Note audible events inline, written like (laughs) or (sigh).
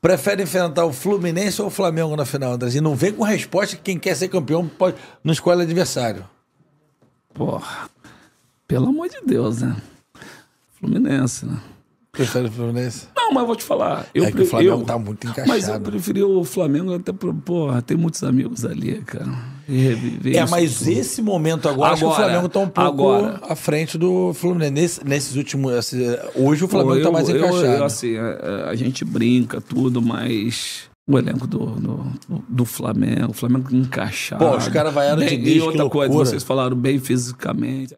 Prefere enfrentar o Fluminense ou o Flamengo na final, Andrezinho? Não vem com resposta que quem quer ser campeão pode, não escolhe adversário. Porra, pelo amor de Deus, né? Fluminense, né? Fluminense? Não, mas vou te falar. Eu é que o Flamengo eu, tá muito encaixado. (laughs) Mas eu preferi o Flamengo até por, porra, tem muitos amigos ali, cara. é, mas tudo. esse momento agora, agora o Flamengo tá um pouco agora, à frente do Fluminense. Nesse, nesses últimos. Assim, hoje o Flamengo tá eu, tá mais eu, encaixado. assim, a, é, é, a, gente brinca, tudo, mas. O elenco do, do, do Flamengo, o Flamengo encaixado. Pô, os caras vaiaram né, de E outra coisa, vocês falaram bem fisicamente.